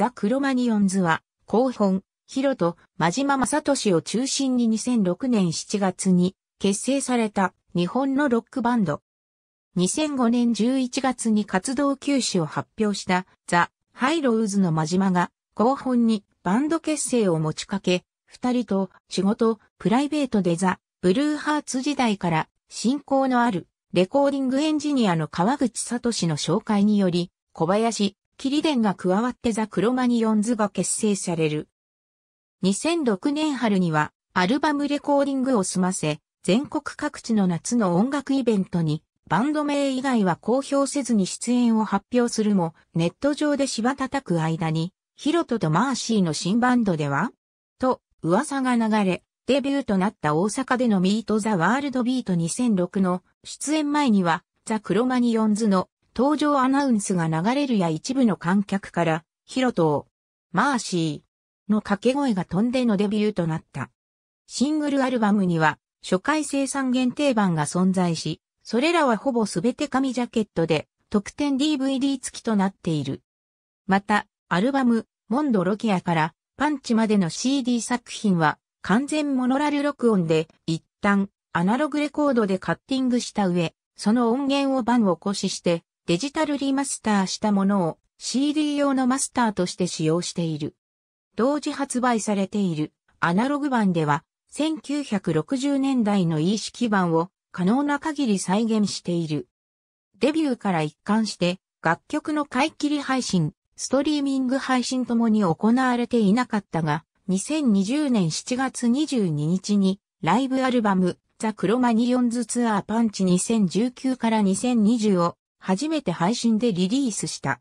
ザ・クロマニオンズは、広本、ヒロと真島正俊を中心に2006年7月に結成された日本のロックバンド。2005年11月に活動休止を発表したザ・ハイローズの真島が広本にバンド結成を持ちかけ、二人と仕事、プライベートでザ・ブルーハーツ時代から親交のあるレコーディングエンジニアの川口聡の紹介により、小林キリデンが加わってザ・クロマニヨンズが結成される。2006年春にはアルバムレコーディングを済ませ、全国各地の夏の音楽イベントにバンド名以外は公表せずに出演を発表するも、ネット上で芝叩く間に、ヒロトとマーシーの新バンドではと、噂が流れ、デビューとなった大阪でのミート・ザ・ワールド・ビート2006の出演前には、ザ・クロマニヨンズの登場アナウンスが流れるや一部の観客から、ヒロトー、マーシーの掛け声が飛んでのデビューとなった。シングルアルバムには、初回生産限定版が存在し、それらはほぼすべて紙ジャケットで、特典 DVD 付きとなっている。また、アルバム、モンドロキアからパンチまでの CD 作品は完全モノラル録音で一旦アナログレコードでカッティングした上、その音源を番を起こししてデジタルリマスターしたものを CD 用のマスターとして使用している。同時発売されているアナログ版では1960年代の E 式版を可能な限り再現している。デビューから一貫して楽曲の買い切り配信、ストリーミング配信ともに行われていなかったが、2020年7月22日にライブアルバムザ・クロマニオンズツアーパンチ2019から2020を初めて配信でリリースした。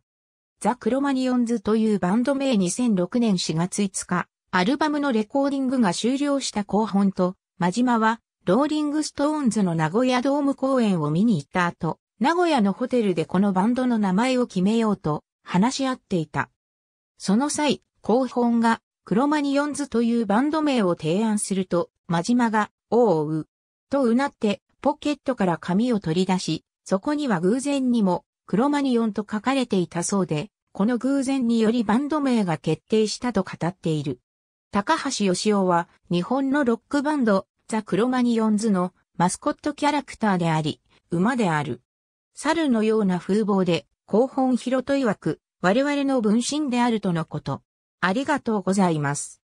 ザ・クロマニオンズというバンド名2006年4月5日、アルバムのレコーディングが終了した後本と、真島は、ローリングストーンズの名古屋ドーム公演を見に行った後、名古屋のホテルでこのバンドの名前を決めようと話し合っていた。その際、後本がクロマニオンズというバンド名を提案すると、真島が、おうおう、とうなって、ポケットから紙を取り出し、そこには偶然にも、クロマニオンと書かれていたそうで、この偶然によりバンド名が決定したと語っている。高橋義雄は日本のロックバンドザ・クロマニヨンズのマスコットキャラクターであり、馬である。猿のような風貌で、広本広と曰く、我々の分身であるとのこと。ありがとうございます。